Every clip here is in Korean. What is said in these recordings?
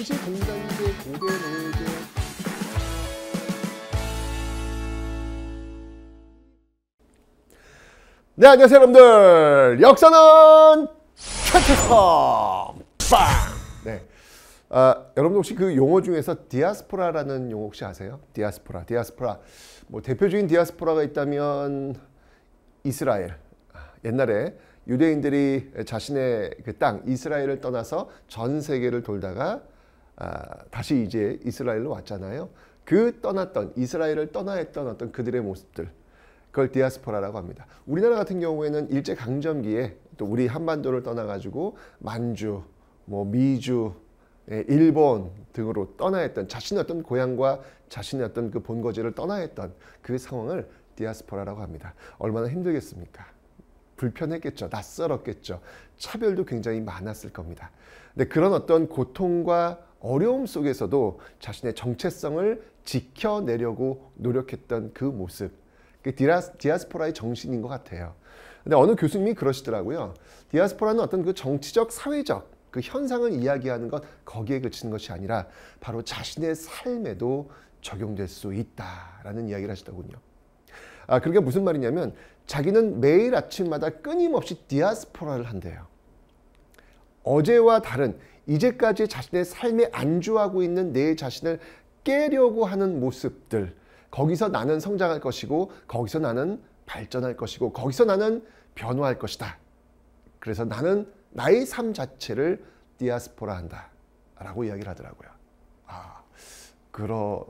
당시 공산제 장 고대 노예제 네 안녕하세요 여러분들 역사는 최태성 빵! 네. 아, 여러분 혹시 그 용어 중에서 디아스포라라는 용어 혹시 아세요? 디아스포라, 디아스포라. 뭐 대표적인 디아스포라가 있다면 이스라엘. 옛날에 유대인들이 자신의 그 땅 이스라엘을 떠나서 전 세계를 돌다가 아, 다시 이제 이스라엘로 왔잖아요. 그 떠났던 이스라엘을 떠나 했던 어떤 그들의 모습들 그걸 디아스포라라고 합니다. 우리나라 같은 경우에는 일제 강점기에 또 우리 한반도를 떠나 가지고 만주, 뭐 미주, 예, 일본 등으로 떠나 했던 자신의 어떤 고향과 자신의 어떤 그 본거지를 떠나 했던 그 상황을 디아스포라라고 합니다. 얼마나 힘들겠습니까? 불편했겠죠. 낯설었겠죠. 차별도 굉장히 많았을 겁니다. 근데 그런 어떤 고통과 어려움 속에서도 자신의 정체성을 지켜내려고 노력했던 그 모습. 그 디라스, 디아스포라의 정신인 것 같아요. 근데 어느 교수님이 그러시더라고요. 디아스포라는 어떤 그 정치적, 사회적 그 현상을 이야기하는 것 거기에 그치는 것이 아니라 바로 자신의 삶에도 적용될 수 있다라는 이야기를 하시더군요. 아, 그러니까 무슨 말이냐면 자기는 매일 아침마다 끊임없이 디아스포라를 한대요. 어제와 다른 이제까지 자신의 삶에 안주하고 있는 내 자신을 깨려고 하는 모습들 거기서 나는 성장할 것이고 거기서 나는 발전할 것이고 거기서 나는 변화할 것이다. 그래서 나는 나의 삶 자체를 디아스포라 한다. 라고 이야기를 하더라고요. 아, 그러,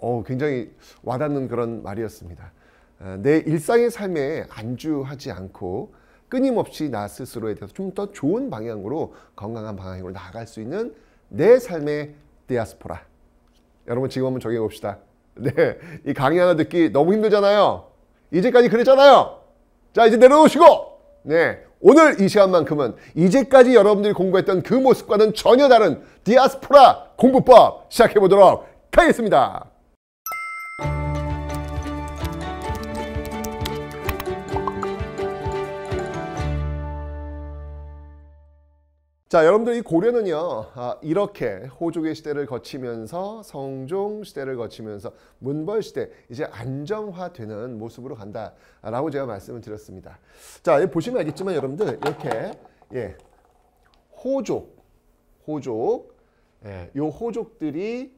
어, 굉장히 와닿는 그런 말이었습니다. 아, 내 일상의 삶에 안주하지 않고 끊임없이 나 스스로에 대해서 좀 더 좋은 방향으로 건강한 방향으로 나아갈 수 있는 내 삶의 디아스포라. 여러분 지금 한번 적용해 봅시다. 네, 이 강의 하나 듣기 너무 힘들잖아요. 이제까지 그랬잖아요. 자, 이제 내려놓으시고, 네, 오늘 이 시간만큼은 이제까지 여러분들이 공부했던 그 모습과는 전혀 다른 디아스포라 공부법 시작해 보도록 하겠습니다. 자 여러분들 이 고려는요 아, 이렇게 호족의 시대를 거치면서 성종 시대를 거치면서 문벌 시대 이제 안정화되는 모습으로 간다라고 제가 말씀을 드렸습니다. 자 보시면 알겠지만 여러분들 이렇게 예 호족 호족 예, 요 호족들이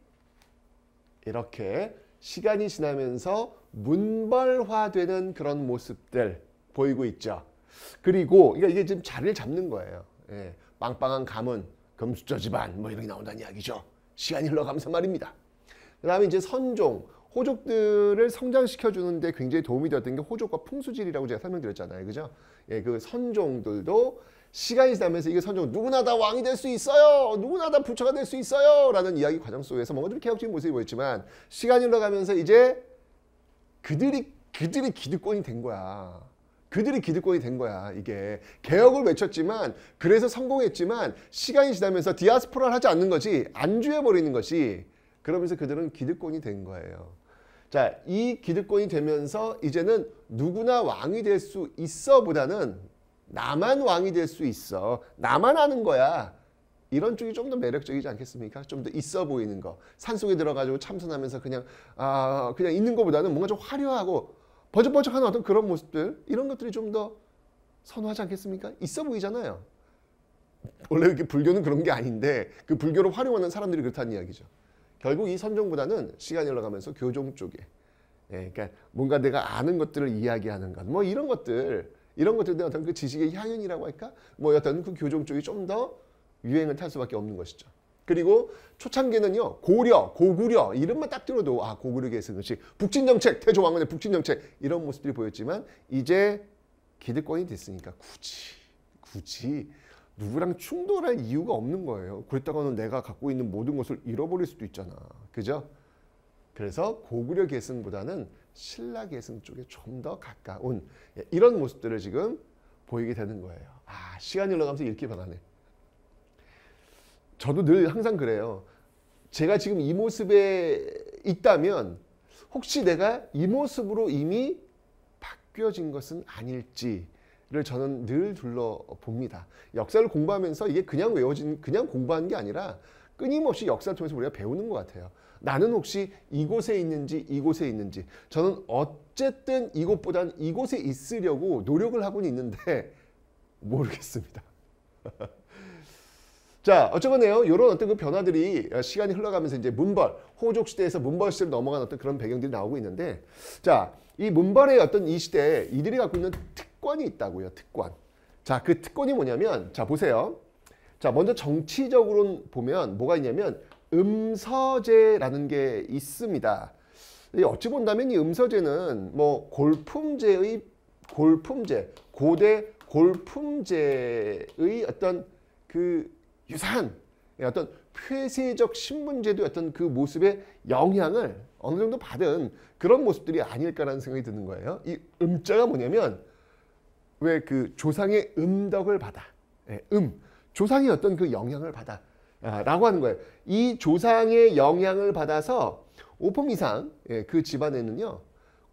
이렇게 시간이 지나면서 문벌화되는 그런 모습들 보이고 있죠. 그리고 그러니까 이게 지금 자리를 잡는 거예요. 예. 빵빵한 가문, 금수저 집안 뭐 이런 게 나온다는 이야기죠. 시간이 흘러가면서 말입니다. 그 다음에 이제 선종, 호족들을 성장시켜주는데 굉장히 도움이 되었던 게 호족과 풍수질이라고 제가 설명드렸잖아요. 그죠? 예, 그 선종들도 시간이 지나면서 이게 선종 누구나 다 왕이 될 수 있어요. 누구나 다 부처가 될 수 있어요. 라는 이야기 과정 속에서 뭔가 뭐 좀 개혁적인 모습이 보였지만 시간이 흘러가면서 이제 그들이 그들이 기득권이 된 거야. 그들이 기득권이 된 거야 이게 개혁을 외쳤지만 그래서 성공했지만 시간이 지나면서 디아스포라를 하지 않는 것이 안주해버리는 것이 그러면서 그들은 기득권이 된 거예요 자이 기득권이 되면서 이제는 누구나 왕이 될 수 있어 보다는 나만 왕이 될 수 있어 나만 하는 거야 이런 쪽이 좀 더 매력적이지 않겠습니까? 좀 더 있어 보이는 거 산속에 들어가지고 참선하면서 그냥 아 그냥 있는 거보다는 뭔가 좀 화려하고 번쩍번쩍하는 어떤 그런 모습들 이런 것들이 좀 더 선호하지 않겠습니까? 있어 보이잖아요. 원래 이렇게 불교는 그런 게 아닌데 그 불교를 활용하는 사람들이 그렇다는 이야기죠. 결국 이 선종보다는 시간이 흘러가면서 교종 쪽에 예, 그러니까 뭔가 내가 아는 것들을 이야기하는 것, 뭐 이런 것들, 이런 것들 대한 어떤 그 지식의 향연이라고 할까, 뭐 어떤 그 교종 쪽이 좀 더 유행을 탈 수밖에 없는 것이죠. 그리고 초창기는요 고려, 고구려 이름만 딱 들어도 아 고구려 계승 음식, 북진 정책, 태조 왕건의 북진 정책 이런 모습들이 보였지만 이제 기득권이 됐으니까 굳이 굳이 누구랑 충돌할 이유가 없는 거예요. 그랬다가는 내가 갖고 있는 모든 것을 잃어버릴 수도 있잖아. 그죠? 그래서 고구려 계승보다는 신라 계승 쪽에 좀 더 가까운 이런 모습들을 지금 보이게 되는 거예요. 아 시간이 흘러가면서 읽기 게 변하네. 저도 늘 항상 그래요. 제가 지금 이 모습에 있다면 혹시 내가 이 모습으로 이미 바뀌어진 것은 아닐지를 저는 늘 둘러봅니다. 역사를 공부하면서 이게 그냥 외워진 그냥 공부하게 아니라 끊임없이 역사를 통해서 우리가 배우는 것 같아요. 나는 혹시 이곳에 있는지 이곳에 있는지 저는 어쨌든 이곳보단 이곳에 있으려고 노력을 하고는 있는데 모르겠습니다. 자어쩌거네요 이런 어떤 그 변화들이 어, 시간이 흘러가면서 이제 문벌 호족 시대에서 문벌 시대로 넘어간 어떤 그런 배경들이 나오고 있는데 자 이 문벌의 어떤 이 시대에 이들이 갖고 있는 특권이 있다고요 특권 자 그 특권이 뭐냐면 자 보세요 자 먼저 정치적으로 보면 뭐가 있냐면 음서제라는 게 있습니다 어찌 본다면 이 음서제는 뭐 골품제의 골품제 고대 골품제의 어떤 그 유사한 예, 어떤 폐쇄적 신분제도였던그 모습의 영향을 어느 정도 받은 그런 모습들이 아닐까라는 생각이 드는 거예요. 이 음자가 뭐냐면 왜 그 조상의 음덕을 받아. 예, 음. 조상의 어떤 그 영향을 받아. 아, 라고 하는 거예요. 이 조상의 영향을 받아서 오품 이상 예, 그 집안에는요.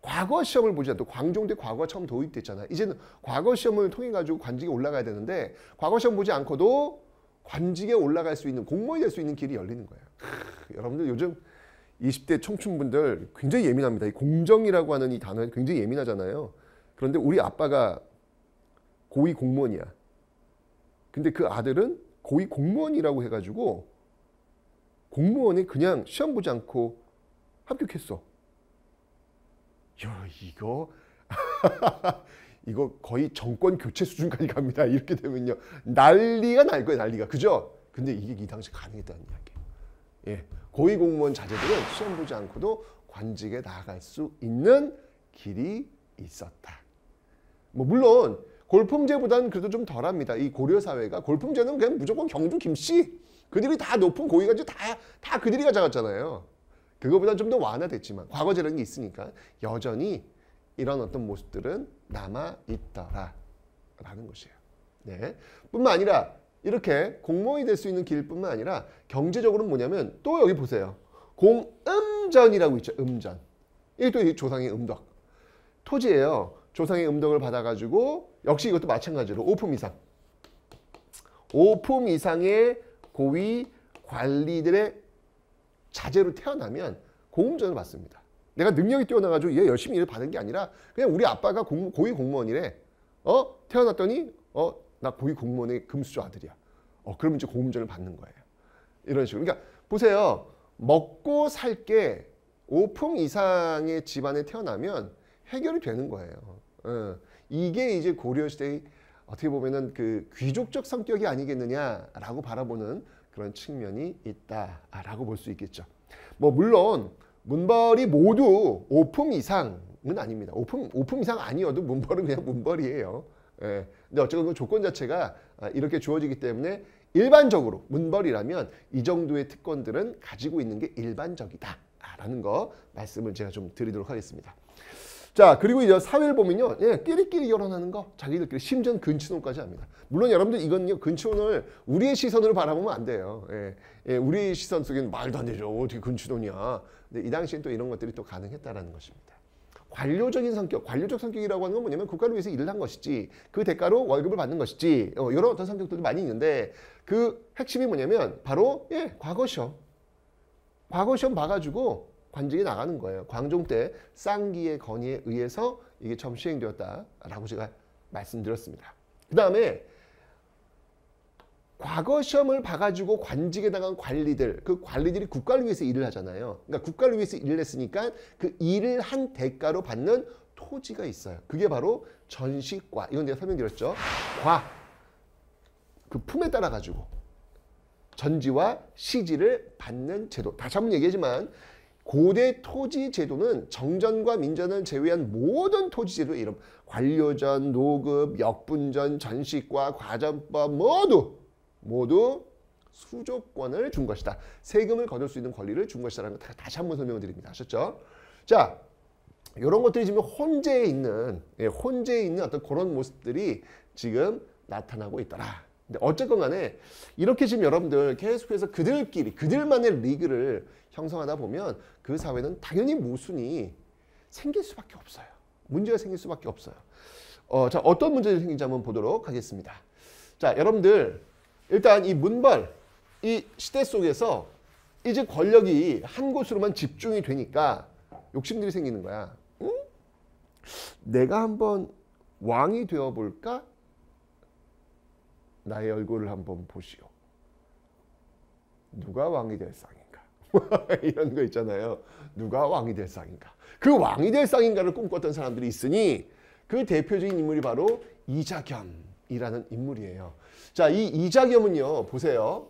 과거 시험을 보지 않고 광종대 과거가 처음 도입됐잖아요. 이제는 과거 시험을 통해 가지고 관직에 올라가야 되는데 과거 시험 보지 않고도 관직에 올라갈 수 있는 공무원이 될 수 있는 길이 열리는 거예요. 크, 여러분들 요즘 20대 청춘분들 굉장히 예민합니다. 이 공정이라고 하는 이 단어에 굉장히 예민하잖아요. 그런데 우리 아빠가 고위 공무원이야. 근데 그 아들은 고위 공무원이라고 해가지고 공무원이 그냥 시험 보지 않고 합격했어. 야, 이거 이거 거의 정권 교체 수준까지 갑니다. 이렇게 되면요. 난리가 날 거예요. 난리가. 그죠? 근데 이게 이 당시 가능했다는 이야기. 예. 요 예. 고위공무원 자제들은 시험 보지 않고도 관직에 나갈수 있는 길이 있었다. 뭐 물론 골품제보다는 그래도 좀 덜합니다. 이 고려 사회가 골품제는 그냥 무조건 경주 김씨 그들이 다 높은 고위가지 다 다 그들이 가져갔잖아요. 그거보다 좀더 완화됐지만 과거제라는 게 있으니까 여전히 이런 어떤 모습들은 남아 있더라라는 것이에요. 네. 뿐만 아니라 이렇게 공무원이 될 수 있는 길뿐만 아니라 경제적으로는 뭐냐면 또 여기 보세요. 공음전이라고 있죠. 음전. 이게 또 조상의 음덕. 토지예요. 조상의 음덕을 받아가지고 역시 이것도 마찬가지로 5품 이상. 5품 이상의 고위 관리들의 자제로 태어나면 공음전을 받습니다. 내가 능력이 뛰어나가지고 얘 열심히 일을 받은 게 아니라 그냥 우리 아빠가 공, 고위 공무원이래. 어? 태어났더니 어? 나 고위 공무원의 금수저 아들이야. 어, 그면 이제 공금전을 받는 거예요. 이런 식으로. 그러니까 보세요. 먹고 살게 5품 이상의 집안에 태어나면 해결이 되는 거예요. 어. 이게 이제 고려시대의 어떻게 보면은 그 귀족적 성격이 아니겠느냐라고 바라보는 그런 측면이 있다라고 볼 수 있겠죠. 뭐 물론 문벌이 모두 오품 이상은 아닙니다. 오품오품 이상 아니어도 문벌은 그냥 문벌이에요. 예. 근데 어쨌든그 조건 자체가 아, 이렇게 주어지기 때문에 일반적으로 문벌이라면 이 정도의 특권들은 가지고 있는 게 일반적이다. 라는 거 말씀을 제가 좀 드리도록 하겠습니다. 자 그리고 이제 사회를 보면요 예, 끼리끼리 결혼하는 거 자기들끼리 심지어 근친혼까지 합니다 물론 여러분들 이건요 근친혼을 우리의 시선으로 바라보면 안 돼요 예, 예, 우리의 시선 속에는 말도 안 되죠 어떻게 근친혼이야 근데 이 당시엔 또 이런 것들이 또 가능했다라는 것입니다. 관료적인 성격, 관료적 성격이라고 하는 건 뭐냐면 국가를 위해서 일을 한 것이지 그 대가로 월급을 받는 것이지 어, 이런 어떤 성격들도 많이 있는데 그 핵심이 뭐냐면 바로 예 과거 시험, 과거 시험 봐가지고 관직에 나가는 거예요. 광종 때 쌍기의 건의에 의해서 이게 처음 시행되었다라고 제가 말씀드렸습니다. 그 다음에 과거 시험을 봐가지고 관직에 나간 관리들, 그 관리들이 국가를 위해서 일을 하잖아요. 그러니까 국가를 위해서 일을 했으니까 그 일을 한 대가로 받는 토지가 있어요. 그게 바로 전시과. 이건 제가 설명드렸죠. 과. 그 품에 따라가지고 전지와 시지를 받는 제도. 다시 한번 얘기하지만 고대 토지 제도는 정전과 민전을 제외한 모든 토지 제도의 이름 관료전, 노급, 역분전, 전시과, 과전법 모두 모두 수조권을 준 것이다. 세금을 거둘 수 있는 권리를 준 것이다라는 거 다시 한번 설명을 드립니다. 아셨죠? 자, 이런 것들이 지금 혼재에 있는 예, 혼재에 있는 어떤 그런 모습들이 지금 나타나고 있더라. 근데 어쨌건 간에 이렇게 지금 여러분들 계속해서 그들끼리 그들만의 리그를 형성하다 보면 그 사회는 당연히 모순이 생길 수밖에 없어요. 문제가 생길 수밖에 없어요. 어, 자 어떤 문제들이 생긴지 한번 보도록 하겠습니다. 자 여러분들 일단 이 문벌, 이 시대 속에서 이제 권력이 한 곳으로만 집중이 되니까 욕심들이 생기는 거야. 응? 내가 한번 왕이 되어볼까? 나의 얼굴을 한번 보시오. 누가 왕이 될 상인가? 이런 거 있잖아요. 누가 왕이 될 상인가? 그 왕이 될 상인가를 꿈꿨던 사람들이 있으니 그 대표적인 인물이 바로 이자겸 이라는 인물이에요. 자, 이 이자겸은요, 보세요.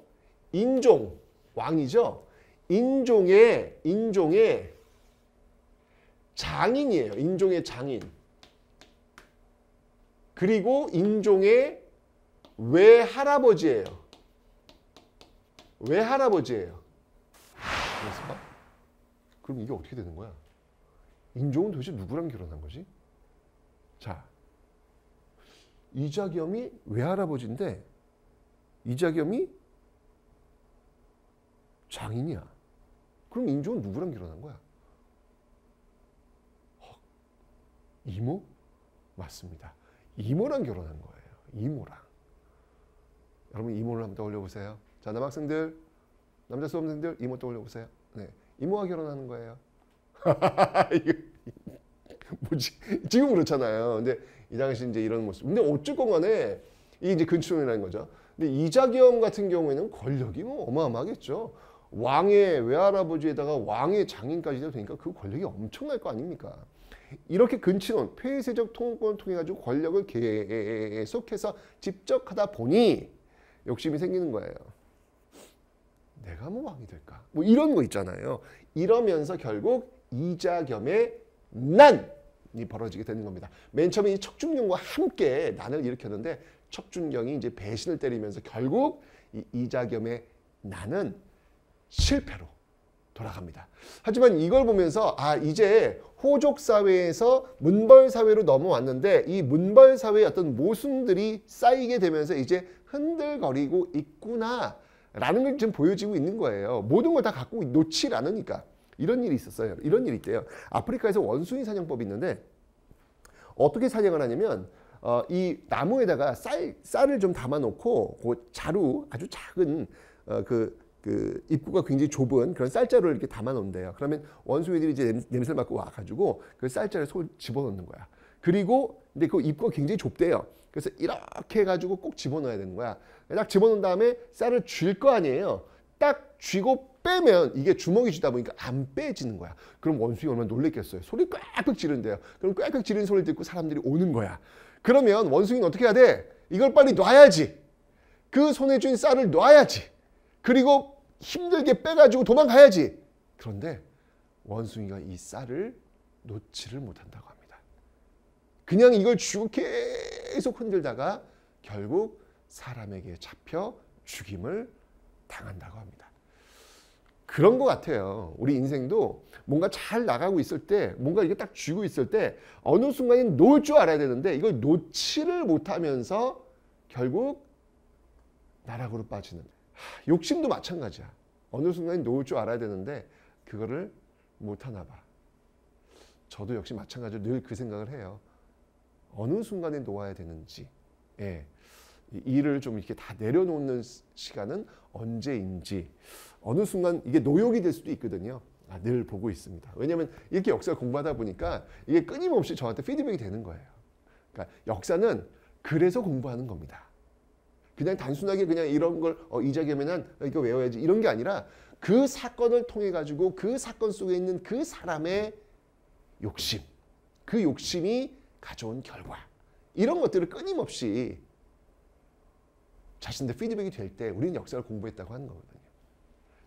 인종, 왕이죠. 인종의, 인종의 장인이에요. 인종의 장인. 그리고 인종의 외할아버지예요. 외할아버지예요. 그랬을 그럼 이게 어떻게 되는 거야? 인종은 도대체 누구랑 결혼한 거지? 이자겸이 외할아버지인데 이자겸이 장인이야. 그럼 인조는 누구랑 결혼한 거야? 이모? 맞습니다. 이모랑 결혼한 거예요. 이모랑. 여러분 이모를 한번 떠올려 보세요. 자 남학생들, 남자 수험생들 이모 떠올려 보세요. 네, 이모와 결혼하는 거예요. 뭐지? 지금 그렇잖아요. 근데 이 당시 이제 이런 모습. 근데 어쨌건 간에 이 이제 근친혼이라는 거죠. 근데 이자겸 같은 경우에는 권력이 뭐 어마어마하겠죠. 왕의 외할아버지에다가 왕의 장인까지 되니까 그 권력이 엄청날 거 아닙니까? 이렇게 근친혼, 폐쇄적 통권을 통해 가지고 권력을 계속해서 집적하다 보니 욕심이 생기는 거예요. 내가 뭐 왕이 될까? 뭐 이런 거 있잖아요. 이러면서 결국 이자겸의 난이 벌어지게 되는 겁니다. 맨 처음에 이 척준경과 함께 난을 일으켰는데 척준경이 이제 배신을 때리면서 결국 이 이자겸의 나는 실패로 돌아갑니다. 하지만 이걸 보면서 아 이제 호족 사회에서 문벌 사회로 넘어왔는데 이 문벌 사회의 어떤 모순들이 쌓이게 되면서 이제 흔들거리고 있구나 라는 걸 지금 보여지고 있는 거예요. 모든 걸 다 갖고 놓지 않으니까. 이런 일이 있었어요. 이런 일이 있대요. 아프리카에서 원숭이 사냥법이 있는데 어떻게 사냥을 하냐면 어, 이 나무에다가 쌀, 쌀을 좀 담아놓고 그 자루 아주 작은 어, 그, 그 입구가 굉장히 좁은 그런 쌀자루를 이렇게 담아놓는데요. 그러면 원숭이들이 이제 냄새를 맡고 와가지고 그 쌀자루에 손 집어넣는 거야. 그리고 근데 그 입구가 굉장히 좁대요. 그래서 이렇게 해가지고 꼭 집어넣어야 되는 거야. 딱 집어넣은 다음에 쌀을 줄 거 아니에요. 딱 쥐고 빼면 이게 주먹이 쥐다 보니까 안 빼지는 거야. 그럼 원숭이 얼마나 놀랬겠어요. 소리 꽥꽥 지른대요. 그럼 꽥꽥 지른 소리를 듣고 사람들이 오는 거야. 그러면 원숭이는 어떻게 해야 돼? 이걸 빨리 놔야지. 그 손에 쥔 쌀을 놔야지. 그리고 힘들게 빼가지고 도망가야지. 그런데 원숭이가 이 쌀을 놓지를 못한다고 합니다. 그냥 이걸 쥐고 계속 흔들다가 결국 사람에게 잡혀 죽임을 당한다고 합니다. 그런 것 같아요. 우리 인생도 뭔가 잘 나가고 있을 때 뭔가 이게 딱 쥐고 있을 때 어느 순간에 놓을 줄 알아야 되는데 이걸 놓지를 못하면서 결국 나락으로 빠지는 욕심도 마찬가지야. 어느 순간에 놓을 줄 알아야 되는데 그거를 못하나 봐. 저도 역시 마찬가지로 늘 그 생각을 해요. 어느 순간에 놓아야 되는지. 예. 일을 좀 이렇게 다 내려놓는 시간은 언제인지 어느 순간 이게 노역이 될 수도 있거든요. 아, 늘 보고 있습니다. 왜냐하면 이렇게 역사 공부하다 보니까 이게 끊임없이 저한테 피드백이 되는 거예요. 그러니까 역사는 그래서 공부하는 겁니다. 그냥 단순하게 그냥 이런 걸 어, 이자겸에는 이거 외워야지 이런 게 아니라 그 사건을 통해 가지고 그 사건 속에 있는 그 사람의 욕심, 그 욕심이 가져온 결과 이런 것들을 끊임없이 자신들 피드백이 될 때 우리는 역사를 공부했다고 하는 거거든요.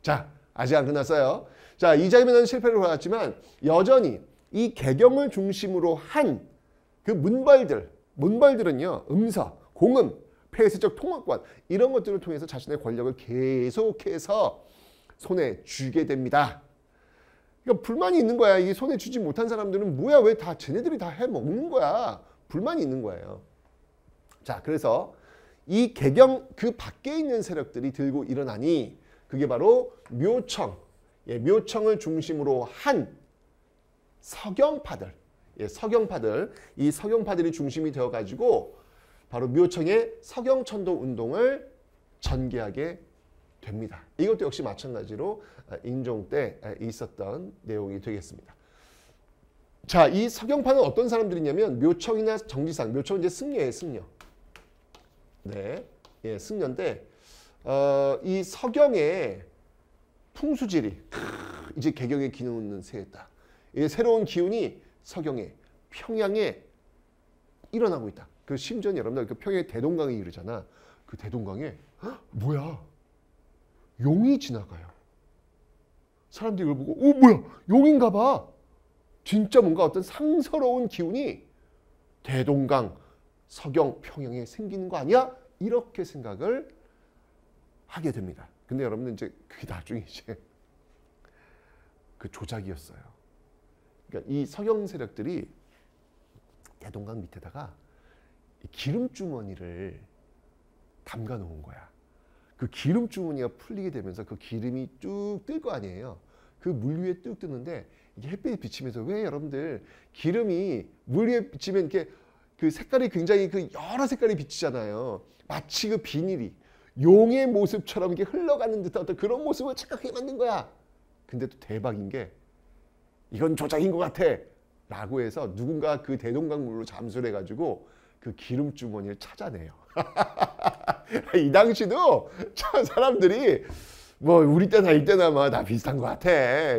자, 아직 안 끝났어요. 자, 이 장면은 실패를 받았지만 여전히 이 개경을 중심으로 한 그 문벌들, 문벌들은요, 음서, 공음, 폐쇄적 통합권 이런 것들을 통해서 자신의 권력을 계속해서 손에 쥐게 됩니다. 그러니까 불만이 있는 거야. 이 손에 쥐지 못한 사람들은 뭐야 왜다 쟤네들이 다 해먹는 거야. 불만이 있는 거예요. 자 그래서 이 개경 그 밖에 있는 세력들이 들고 일어나니 그게 바로 묘청, 예, 묘청을 중심으로 한 서경파들, 예, 서경파들, 이 서경파들이 중심이 되어가지고 바로 묘청의 서경천도 운동을 전개하게 됩니다. 이것도 역시 마찬가지로 아, 인종 때 아, 있었던 내용이 되겠습니다. 자, 이 서경파는 어떤 사람들이냐면 묘청이나 정지상, 묘청은 이제 승려예요, 승려. 네, 예, 승려인데 어, 이서경의풍수지리 크, 이제 개경에 기우는 새했다. 이 새로운 기운이 서경의 평양에 일어나고 있다. 그 심지어 여러분들 그평양의 대동강이 이르잖아. 그 대동강에 헉, 뭐야 용이 지나가요. 사람들이 이걸 보고 오 어, 뭐야 용인가 봐. 진짜 뭔가 어떤 상서로운 기운이 대동강 석영 평양에 생기는 거 아니야? 이렇게 생각을 하게 됩니다. 근데 여러분 이제 그게 나중에 이제 그 조작이었어요. 그러니까 이 서경 세력들이 대동강 밑에다가 기름 주머니를 담가 놓은 거야. 그 기름 주머니가 풀리게 되면서 그 기름이 쭉 뜰 거 아니에요. 그 물 위에 뚝 뜨는데 이게 햇빛 비치면서 왜 여러분들 기름이 물 위에 비치면 이렇게 그 색깔이 굉장히 그 여러 색깔이 비치잖아요. 마치 그 비닐이 용의 모습처럼 이게 흘러가는 듯한 어떤 그런 모습을 착각하게 만든 거야. 근데 또 대박인 게 이건 조작인 것 같아. 라고 해서 누군가 그 대동강물로 잠수를 해가지고 그 기름 주머니를 찾아내요. 이 당시도 참 사람들이 뭐 우리 때나 이때나 막다 비슷한 것 같아.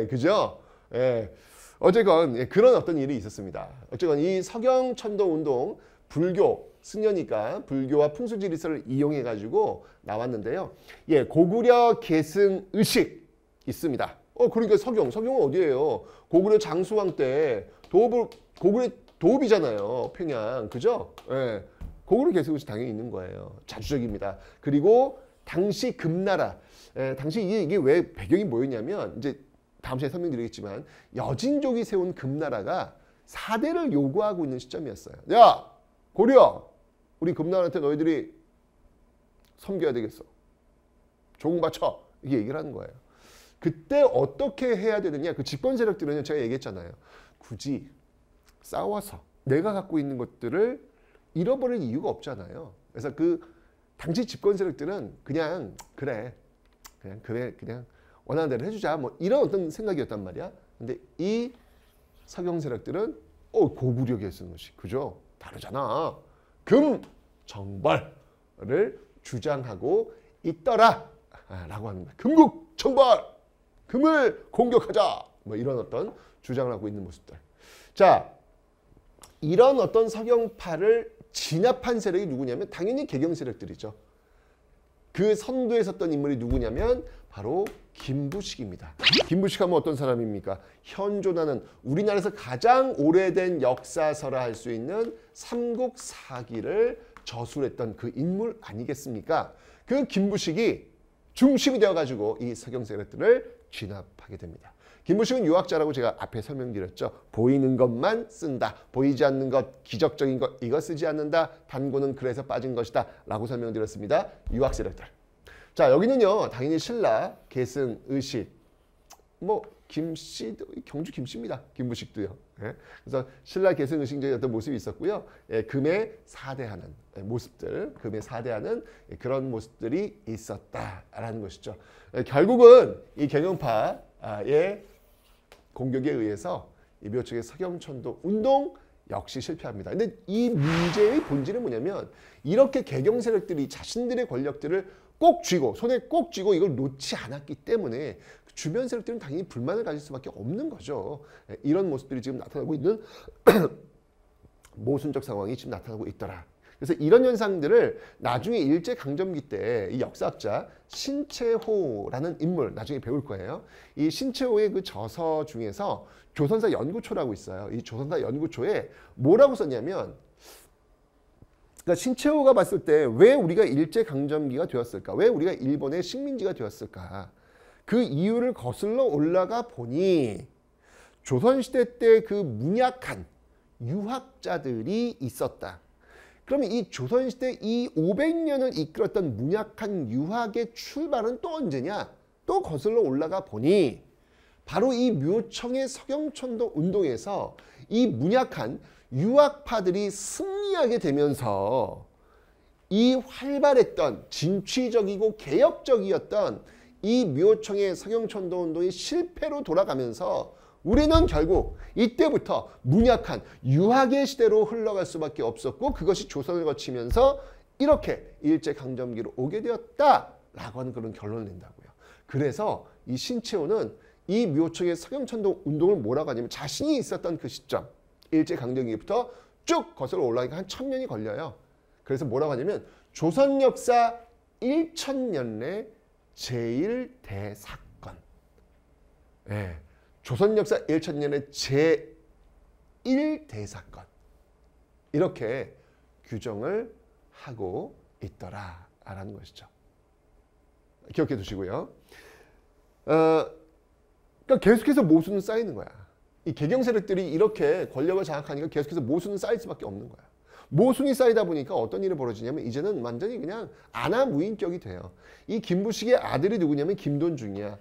그죠? 예. 어쨌건 예, 그런 어떤 일이 있었습니다. 어쨌건 이 석영 천도 운동 불교 승려니까 불교와 풍수지리설을 이용해 가지고 나왔는데요. 예, 고구려 계승 의식 있습니다. 어 그러니까 석영, 석영은 어디예요? 고구려 장수왕 때 도읍을 고구려 도읍이잖아요. 평양 그죠? 예, 고구려 계승 의식 당연히 있는 거예요. 자주적입니다. 그리고 당시 금나라 예, 당시 이게 왜 배경이 뭐였냐면 이제 다음 시간에 설명드리겠지만 여진족이 세운 금나라가 사대를 요구하고 있는 시점이었어요. 야 고려 우리 금나라한테 너희들이 섬겨야 되겠어. 조공 바쳐 이게 얘기를 하는 거예요. 그때 어떻게 해야 되느냐 그 집권 세력들은 제가 얘기했잖아요. 굳이 싸워서 내가 갖고 있는 것들을 잃어버릴 이유가 없잖아요. 그래서 그 당시 집권 세력들은 그냥 그래 그냥 그래 그냥 원하는 대로 해주자. 뭐 이런 어떤 생각이었단 말이야. 근데 이 사경 세력들은 어 고구려계 쓰는 것이 그죠? 다르잖아. 금 정벌을 주장하고 있더라라고 하는 거야. 금국 정벌, 금을 공격하자. 뭐 이런 어떤 주장을 하고 있는 모습들. 자, 이런 어떤 서경파를 진압한 세력이 누구냐면 당연히 개경 세력들이죠. 그 선두에 섰던 인물이 누구냐면 바로 김부식입니다. 김부식 하면 어떤 사람입니까? 현존하는 우리나라에서 가장 오래된 역사서라 할 수 있는 삼국사기를 저술했던 그 인물 아니겠습니까? 그 김부식이 중심이 되어가지고 이 서경 세력들을 진압하게 됩니다. 김부식은 유학자라고 제가 앞에 설명드렸죠. 보이는 것만 쓴다. 보이지 않는 것, 기적적인 것, 이거 쓰지 않는다. 단고는 그래서 빠진 것이다. 라고 설명드렸습니다. 유학 세력들. 자, 여기는요. 당연히 신라, 계승, 의시. 뭐 김씨도 경주 김씨입니다. 김부식도요 예. 그래서 신라 계승 의식적인 어떤 모습이 있었고요. 예, 금에 사대하는 예, 모습들, 금에 사대하는 그런 모습들이 있었다라는 것이죠. 예, 결국은 이 경영파의 공격에 의해서 이묘 측의 서경천도 운동 역시 실패합니다. 근데 이 문제의 본질은 뭐냐면 이렇게 개경 세력들이 자신들의 권력들을 꼭 쥐고 손에 꼭 쥐고 이걸 놓지 않았기 때문에 주변 세력들은 당연히 불만을 가질 수밖에 없는 거죠. 예, 이런 모습들이 지금 나타나고 있는 모순적 상황이 지금 나타나고 있더라. 그래서 이런 현상들을 나중에 일제강점기 때 이 역사학자 신채호라는 인물 나중에 배울 거예요. 이 신채호의 그 저서 중에서 조선사 연구초라고 있어요. 이 조선사 연구초에 뭐라고 썼냐면 그러니까 신채호가 봤을 때 왜 우리가 일제강점기가 되었을까? 왜 우리가 일본의 식민지가 되었을까? 그 이유를 거슬러 올라가 보니 조선시대 때 그 문약한 유학자들이 있었다. 그러면 이 조선시대 이 500년을 이끌었던 문약한 유학의 출발은 또 언제냐? 또 거슬러 올라가 보니 바로 이 묘청의 서경천도 운동에서 이 문약한 유학파들이 승리하게 되면서 이 활발했던 진취적이고 개혁적이었던 이 묘청의 서경천도 운동이 실패로 돌아가면서 우리는 결국 이때부터 문약한 유학의 시대로 흘러갈 수밖에 없었고 그것이 조선을 거치면서 이렇게 일제강점기로 오게 되었다라고 하는 그런 결론을 낸다고요. 그래서 이 신채호는 이 묘청의 서경천동 운동을 몰아가 하냐면 자신이 있었던 그 시점 일제강점기부터 쭉 거슬러 올라가니까 한 천년이 걸려요. 그래서 몰아가 하냐면 조선 역사 1천년 내 제일 대사건. 예. 네. 조선 역사 1천년의 제1대사건 이렇게 규정을 하고 있더라라는 것이죠. 기억해 두시고요. 어, 그러니까 계속해서 모순은 쌓이는 거야. 이 개경 세력들이 이렇게 권력을 장악하니까 계속해서 모순은 쌓일 수밖에 없는 거야. 모순이 쌓이다 보니까 어떤 일이 벌어지냐면 이제는 완전히 그냥 아나무인격이 돼요. 이 김부식의 아들이 누구냐면 김돈중이야.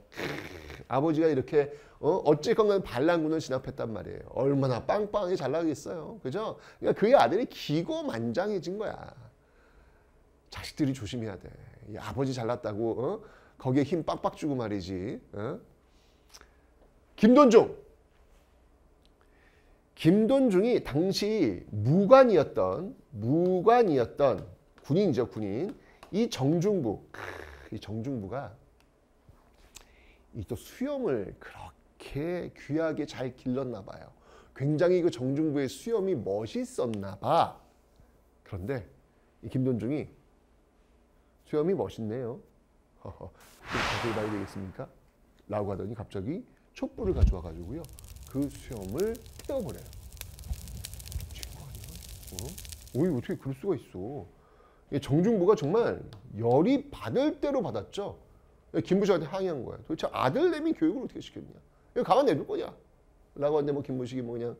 아버지가 이렇게 어? 어찌건간 반란군을 진압했단 말이에요. 얼마나 빵빵히 잘 나겠어요. 그죠? 그러니까 그의 아들이 기고만장해진 거야. 자식들이 조심해야 돼. 아버지 잘났다고 어? 거기에 힘 빡빡 주고 말이지. 어? 김돈중. 김돈중이 당시 무관이었던 무관이었던 군인이죠 군인 이 정중부 크, 이 정중부가 이 또 수염을 그렇게 그렇게 귀하게 잘 길렀나 봐요. 굉장히 그 정중부의 수염이 멋있었나 봐. 그런데 이 김돈중이 수염이 멋있네요. 허허, 자 봐야 되겠습니까? 라고 하더니 갑자기 촛불을 가져와 가지고요. 그 수염을 태워버려요. 친거 아니야? 어? 어이 어떻게 그럴 수가 있어? 정중부가 정말 열이 받을 대로 받았죠. 예, 김부자한테 항의한 거야. 도대체 아들내미 교육을 어떻게 시켰냐. 이거 가만 내줄 거냐? 라고 하는데 뭐김무식이뭐 그냥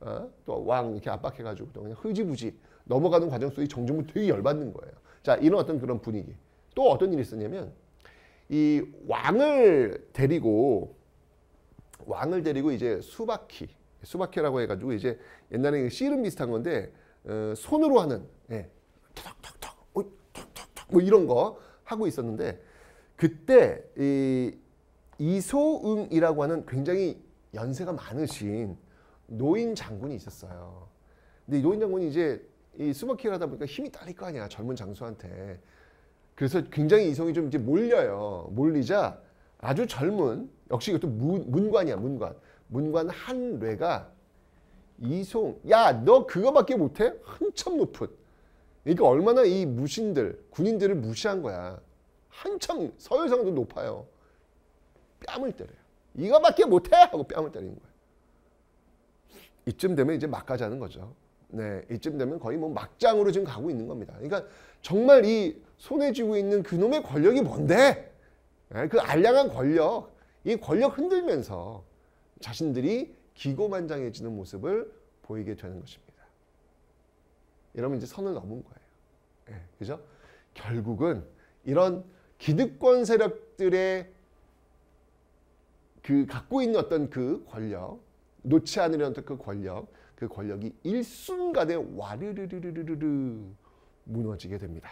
어? 또왕 이렇게 압박해가지고 또 그냥 흐지부지 넘어가는 과정 속에 정중부 되게 열받는 거예요. 자 이런 어떤 그런 분위기. 또 어떤 일이 있었냐면 이 왕을 데리고 왕을 데리고 이제 수박키수박키라고 해가지고 이제 옛날에 그 씨름 비슷한 건데 어, 손으로 하는 예. 탁탁탁 탁탁탁 뭐 이런 거 하고 있었는데 그때 이 이소응이라고 하는 굉장히 연세가 많으신 노인 장군이 있었어요. 근데 노인 장군이 이제 이 수박키를 하다 보니까 힘이 딸릴 거 아니야 젊은 장수한테. 그래서 굉장히 이성이 좀 이제 몰려요. 몰리자 아주 젊은 역시 이것도 문, 관이야 문관. 문관 한뢰가 이송 야너 그거밖에 못해? 한참 높은. 이게 그러니까 얼마나 이 무신들 군인들을 무시한 거야. 한참 서열상도 높아요. 뺨을 때려요. 이거밖에 못해 하고 뺨을 때리는 거예요. 이쯤 되면 이제 막가자는 거죠. 네, 이쯤 되면 거의 뭐 막장으로 지금 가고 있는 겁니다. 그러니까 정말 이 손에 쥐고 있는 그놈의 권력이 뭔데? 네, 그 알량한 권력, 이 권력 흔들면서 자신들이 기고만장해지는 모습을 보이게 되는 것입니다. 이러면 이제 선을 넘은 거예요. 네, 그죠? 결국은 이런 기득권 세력들의 그 갖고 있는 어떤 그 권력, 놓지 않으려는 어떤 그 권력, 그 권력이 일순간에 와르르르르르 무너지게 됩니다.